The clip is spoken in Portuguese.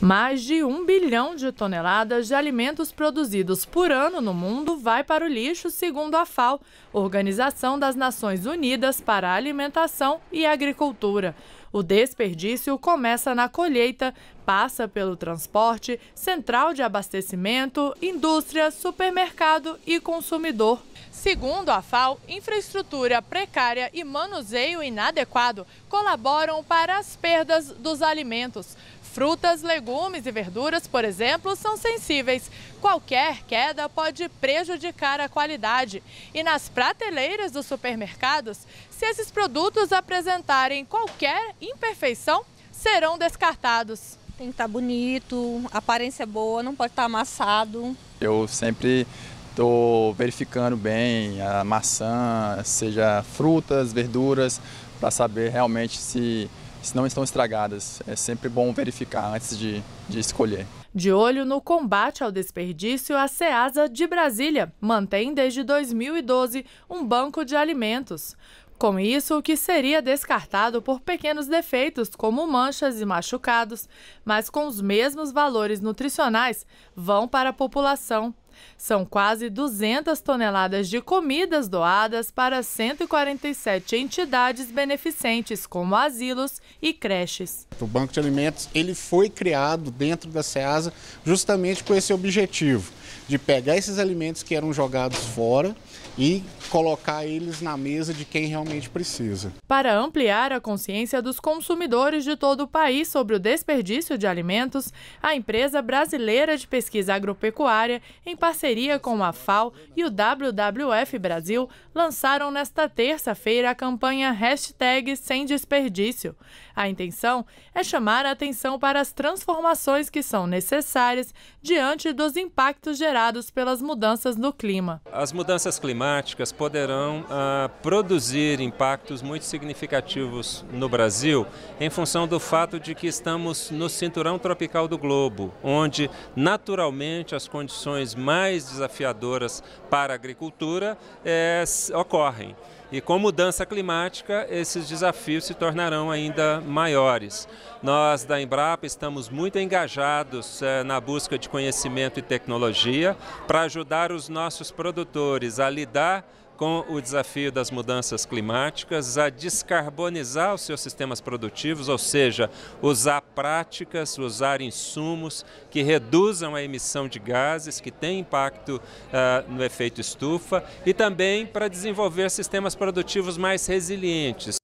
Mais de um bilhão de toneladas de alimentos produzidos por ano no mundo vai para o lixo, segundo a FAO, Organização das Nações Unidas para a Alimentação e Agricultura. O desperdício começa na colheita, passa pelo transporte, central de abastecimento, indústria, supermercado e consumidor. Segundo a FAO, infraestrutura precária e manuseio inadequado colaboram para as perdas dos alimentos. Frutas, legumes e verduras, por exemplo, são sensíveis. Qualquer queda pode prejudicar a qualidade. E nas prateleiras dos supermercados, se esses produtos apresentarem qualquer imperfeição, serão descartados. Tem que estar tá bonito, aparência é boa, não pode estar tá amassado. Eu sempre estou verificando bem a maçã, seja frutas, verduras, para saber realmente se se não estão estragadas. É sempre bom verificar antes de, de escolher. De olho no combate ao desperdício, a SEASA de Brasília mantém desde 2012 um banco de alimentos. Com isso, o que seria descartado por pequenos defeitos, como manchas e machucados, mas com os mesmos valores nutricionais, vão para a população. São quase 200 toneladas de comidas doadas para 147 entidades beneficentes, como asilos e creches. O Banco de Alimentos ele foi criado dentro da SEASA justamente com esse objetivo de pegar esses alimentos que eram jogados fora e colocar eles na mesa de quem realmente precisa. Para ampliar a consciência dos consumidores de todo o país sobre o desperdício de alimentos, a empresa brasileira de pesquisa agropecuária, em parceria com a FAO e o WWF Brasil, lançaram nesta terça-feira a campanha Hashtag Sem Desperdício. A intenção é chamar a atenção para as transformações que são necessárias diante dos impactos gerados gerados pelas mudanças no clima. As mudanças climáticas poderão ah, produzir impactos muito significativos no Brasil em função do fato de que estamos no cinturão tropical do globo, onde naturalmente as condições mais desafiadoras para a agricultura eh, ocorrem. E com mudança climática, esses desafios se tornarão ainda maiores. Nós da Embrapa estamos muito engajados eh, na busca de conhecimento e tecnologia para ajudar os nossos produtores a lidar com o desafio das mudanças climáticas, a descarbonizar os seus sistemas produtivos, ou seja, usar práticas, usar insumos que reduzam a emissão de gases, que tem impacto uh, no efeito estufa, e também para desenvolver sistemas produtivos mais resilientes.